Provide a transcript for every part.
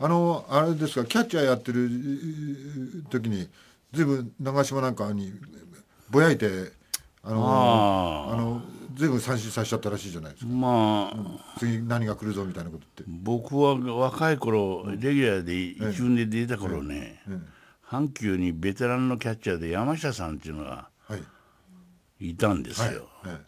あのあれですかキャッチャーやってる時にずいぶん長嶋なんかにぼやいてあのあのずいぶん三振させちゃったらしいじゃないですかまあ、次何が来るぞみたいなことって僕は若い頃レギュラーで一軍で出た頃ね、阪急にベテランのキャッチャーで山下さんっていうのがいたんですよ、はいはい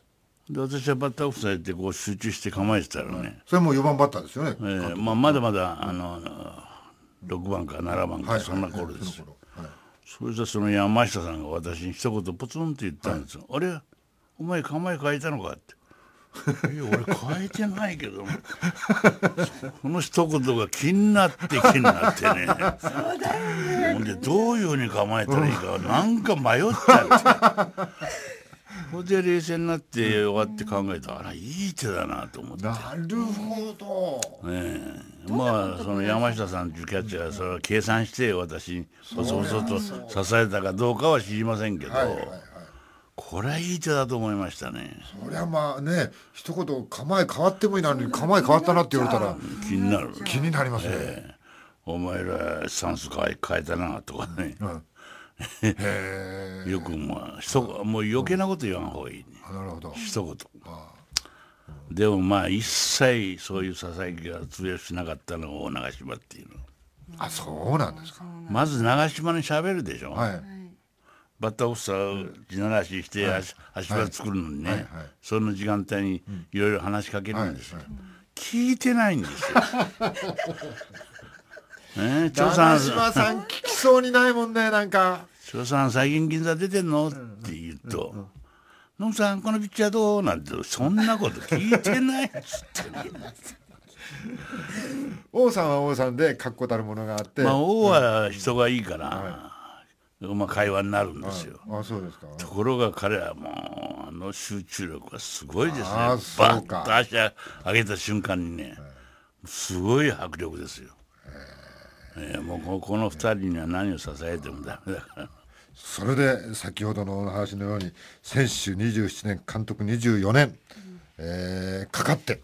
で私はバッターオフサイドこう集中して構えてたらね、それも4番バッターですよね、えーまあ、まだまだあの、う6番か7番か、そんな頃ですそれじゃその山下さんが私に一言ポツンと言ったんですよ、あれお前構え変えたのかっていや俺変えてないけども の一言が気になって気になってねそうだよねほんでどういうふうに構えたらいいか、うん、なんか迷っちゃってほんで冷静になって終わって考えたら、あらいい手だなと思ってなるほど、ねえ、まあその山下さんというキャッチャーはそれは計算して私そそうと支えたかどうかは知りませんけど、はいはいこれはいい手だと思いましたねそりゃまあね一言構え変わってもいいのに構え変わったなって言われたら気になる気になりますね、えお前ら算数変え変えたなとかね、うんよくまあひと、もう余計なこと言わん方がいい、ね、なるほど一言でもまあ一切そういうささやきが通用しなかったのが長島っていうのあそうなんですかまず長島にしゃべるでしょ、はい、バッターオフサー地ならしして、足場作るのにね、はいその時間帯にいろいろ話しかけるんですよ、聞いてないんですよ ね、長さん聞きそうにないもんねなんか「塩さん最近銀座出てんの?」って言うと「ノ、う、んさんこのピッチャーどう?」なんて「そんなこと聞いてない」っつってね。王さんは王さんで確固たるものがあって、まあ、王は人がいいから、うんはいまあ、会話になるんですよ、あそうですかところが彼はもうあの集中力はすごいですねバッと足上げた瞬間にね、すごい迫力ですよ、えー、もうこの2人には何を支えてもダメだからそれで先ほどの話のように選手27年監督24年、うん、えー、かかって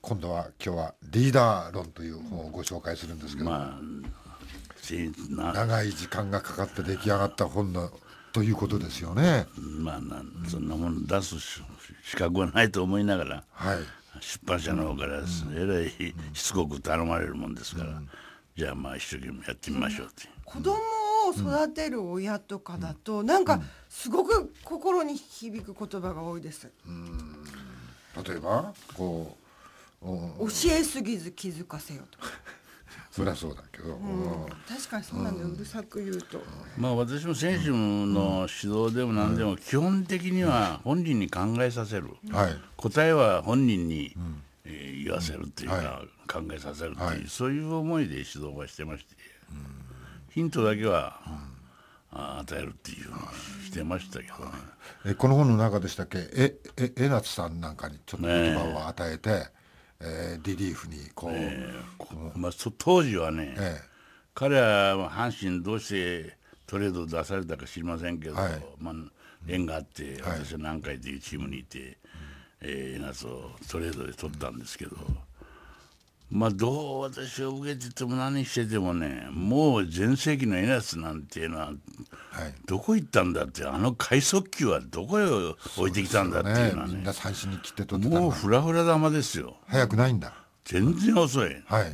今度は今日はリーダー論という本をご紹介するんですけど、まあ、長い時間がかかって出来上がった本のということですよね。まあなそんなもの出す資格はないと思いながら、はい、出版社の方からえらいしつこく頼まれるもんですから、じゃあまあ一生懸命やってみましょうって。子供を育てる親とかだと、うん、なんかすごく心に響く言葉が多いです。例えばこう教えすぎず気づかせよと そりゃそうだけど、うん、確かにそうなんだよ、うん、うるさく言うと、まあ、私も選手の指導でも何でも基本的には本人に考えさせる、うん、答えは本人に、うんえー、言わせるっていうか、考えさせるっていう、はい、そういう思いで指導はしてまして。うんヒントだけは、うん、与えるっていうのはしてましたけどね。えこの本の中でしたっけええ江夏さんなんかにちょっと言葉を与えて、ねえー、リリーフにこう、えー、まあ、当時はね、え彼は阪神どうしてトレード出されたか知りませんけど、はい、まあ、縁があって、うん、私は南海というチームにいて、はい、えー、江夏をトレードで取ったんですけど。うんまあどう私を受けてても何しててもねもう全盛期のエナスなんていうのは、はい、どこ行ったんだってあの快速球はどこへ置いてきたんだっていうのはね、ね、みんな最初に切って取ってもうフラフラ玉ですよ早くないんだ全然遅い、はい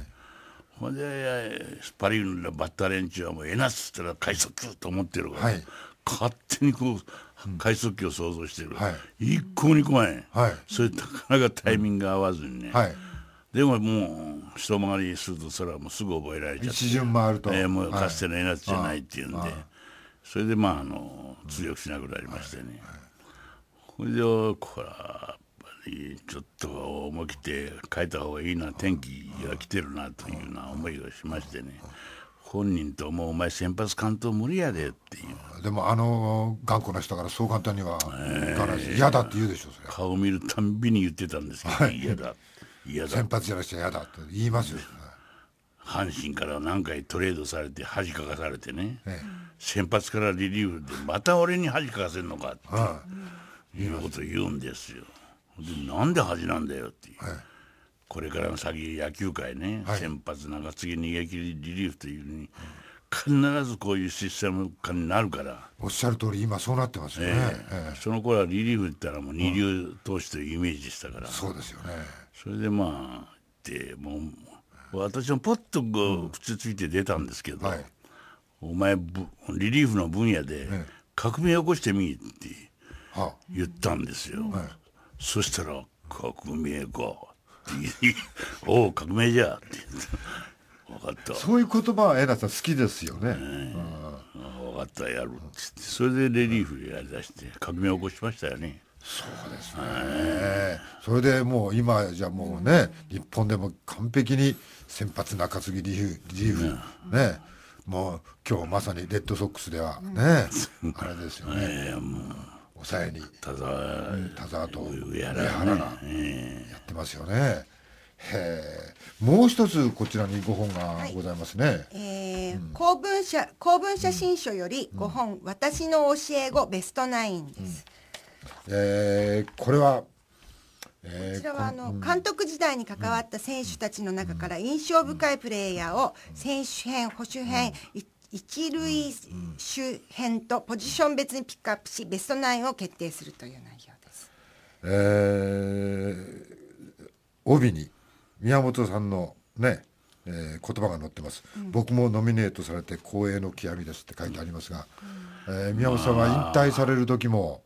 ほんでスパリングのバッター連中はもうエナスってたら快速球と思ってるから、はい、勝手にこう快速球を想像してる、はい、一向に来ない、はい、それなかなかタイミング合わずにね、はいでももう一回りするとそれはもうすぐ覚えられちゃって一巡回ると、えー、もうかつてのやつじゃないっていうんで、はい、それでまああの通訳しなくなりましてね、うんはいはい、これでこれはちょっと思い切って変えた方がいいな天気が来てるなというような思いがしましてね本人ともお前先発完投無理やでっていうでもあの頑固な人からそう簡単にはいかなし、えー、嫌だって言うでしょそれ顔見るたんびに言ってたんですけど、はい、嫌だ先発じゃなくちゃ嫌だと言いますよ、阪神から何回トレードされて恥かかされてね、ええ、先発からリリーフでまた俺に恥かかせるのかっていうこと言うんですよ。でなんで恥なんだよっていこれからの先野球界ね、はい、先発長継ぎ逃げ切りリリーフというふうに、必ずこういうシステム化になるからおっしゃる通り今そうなってますよね、その頃はリリーフって言ったらもう二流投手というイメージでしたから、そうですよねそれでまあでも私もパッとこう普ついて出たんですけど、はい、お前リリーフの分野で革命を起こしてみいって言ったんですよ、はい、そしたら「革命か」って「おお革命じゃ」って分かったそういう言葉はえなさん好きですよね、ね分かったやるっつってそれでレリーフやりだして革命を起こしましたよねそうですね。それでもう今じゃもうね、日本でも完璧に先発中継ぎリリーフ、ね、もう今日まさにレッドソックスではね、あれですよね。もう抑えに田沢と上原がやってますよね。もう一つこちらに5本がございますね。はい、えー、うん、公文社公文写真書より5本、うん、私の教え子ベストナインです。うんえー、これはこちらはあの監督時代に関わった選手たちの中から印象深いプレーヤーを選手編、保守編、一塁手編とポジション別にピックアップしベストナインを決定するという内容です。えー、帯に宮本さんのね、えー、言葉が載ってます、うん、僕もノミネートされて光栄の極みですって書いてありますが、うん、えー、宮本さんは引退される時も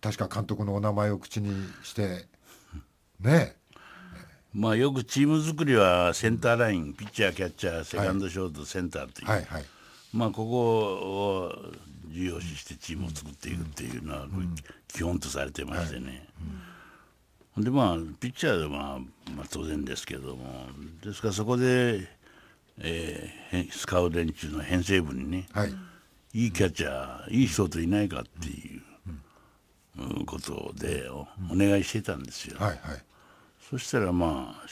確か監督のお名前を口にしてねまあよくチーム作りはセンターライン、ピッチャーキャッチャーセカンドショート、センターという、はいはい、まあここを重要視してチームを作っていくっていうのは基本とされてましてね、はい、でまあピッチャーでは、まあ、当然ですけどもですからそこで、えー、ウト連中の編成部にね、はい、いいキャッチャーいい人といないかっていうことでお願いしてたんですよ、はいはい、そしたらまあ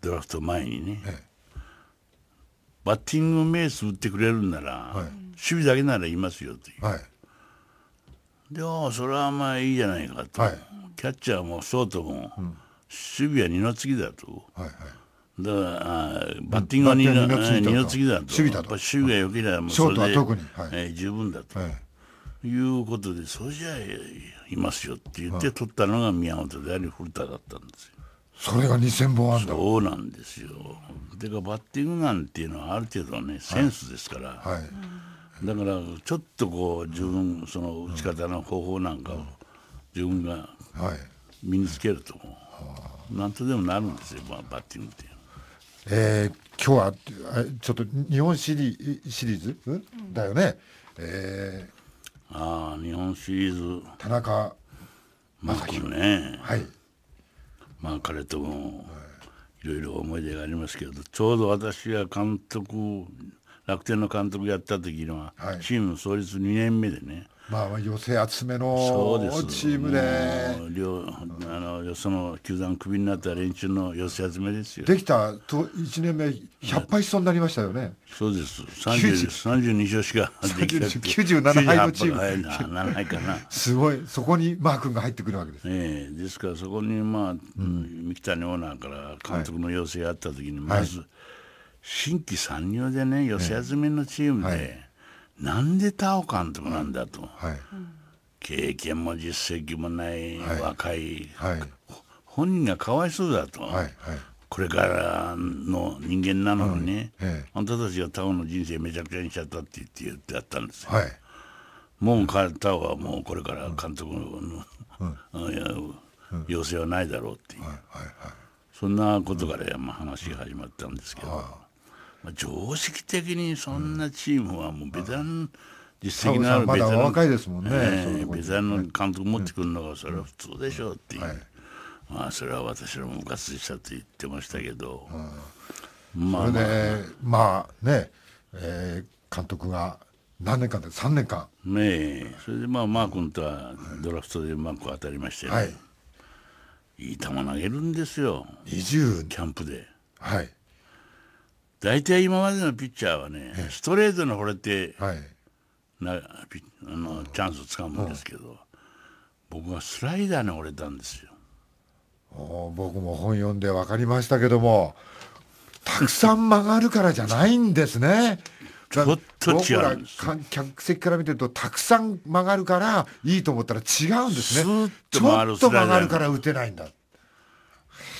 ドラフト前にね、ええ、バッティングース打ってくれるんなら、はい、守備だけならいますよという、はい、でおそれはまあいいじゃないかと、はい、キャッチャーもショートも、うん、守備は二の次だと、はいはいだからあバッティングは二の次だと、守備やっぱ守備がよければもうそれで、はい、十分だと。はいいうことで、そうじゃいますよって言って取ったのが宮本であり古田だったんですよ。それが2000本あるんだそうなんですよ。てかバッティングなんていうのはある程度ねセンスですから、はい、はい、だからちょっとこう自分その打ち方の方法なんかを自分が身につけると、はなんとでもなるんですよ、まあ、バッティングっていうのは。えー、今日はちょっと日本シリシリーズだよね。えーああ日本シリーズ田中マーねはいまあ彼ともいろいろ思い出がありますけどちょうど私が監督楽天の監督やった時のは、はい、チーム創立2年目でね、まあ、寄せ集めのチームで両あのよその球団クビになった連中の寄せ集めですよできたと1年目100敗しそうになりましたよねそうです30 32勝しかできなくて97敗のチーム敗かな すごいそこにマー君が入ってくるわけです、ね、ですからそこにまあ、うん、三木谷オーナーから監督の要請があった時に、まず、新規参入でね寄せ集めのチームで、はいなんで田尾監督なんだと、はい、経験も実績もない、い、若い、はい、本人がかわいそうだと、これからの人間なのにね、あんたたちが田尾の人生めちゃくちゃにしちゃったって言って言ってやったんですよ。もう田尾はもうこれから監督の、うん要請はないだろうっていう、そんなことから、まあ、話が始まったんですけど。まあ、常識的にそんなチームはもうベテラン、実績のあるベテラン、ま、若いですもんね、えー、ベテランの監督持ってくるのがそれは普通でしょうっていう、はい、まあそれは私らもつ活したと言ってましたけど、まあ、それでまあね、えー、監督が何年間で3年間ねえそれでまあマー君とはドラフトでマーく当たりまして、はい、いい球投げるんですよ移住キャンプではい大体今までのピッチャーはね、ええ、ストレートの惚れて、はい、なあのチャンスをつかむんですけど、うん、僕はスライダーに惚れたんですよ。僕も本読んで分かりましたけどもたくさん曲がるからじゃないんですね。ちょっと違うんです客席から見てるとたくさん曲がるからいいと思ったら違うんですね。ちょっと曲がるから打てないんだ。へ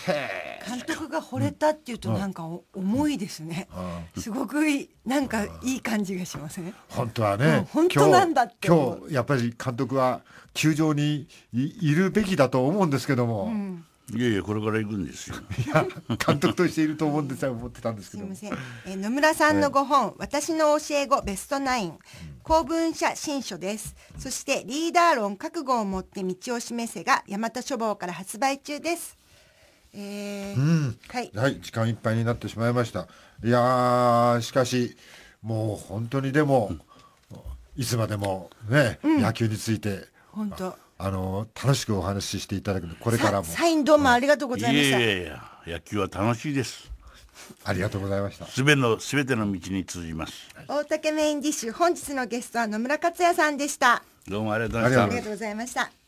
え。監督が惚れたっていうとなんか重いですね、すごくいいなんかいい感じがしません、ね、本当はね、本当なんだって今日やっぱり監督は球場にいるべきだと思うんですけども、うんいやいやこれから行くんですよ。いや監督としていると思うんですよ思ってたんですけど。すみません。え野村さんのご本、はい、私の教え子ベストナイン公文社新書です。そしてリーダー論覚悟を持って道を示せが大和書房から発売中です。えー、うん、はい、はい、時間いっぱいになってしまいましたいやしかしもう本当にでも、いつまでもね、うん、野球について本当あの楽しくお話ししていただくのこれからもサインどうもありがとうございました、うん、いやいや野球は楽しいですありがとうございました。すべのすべての道に通じます。大竹メインディッシュ本日のゲストは野村克也さんでした。どうもありがとうございましたありがとうございました。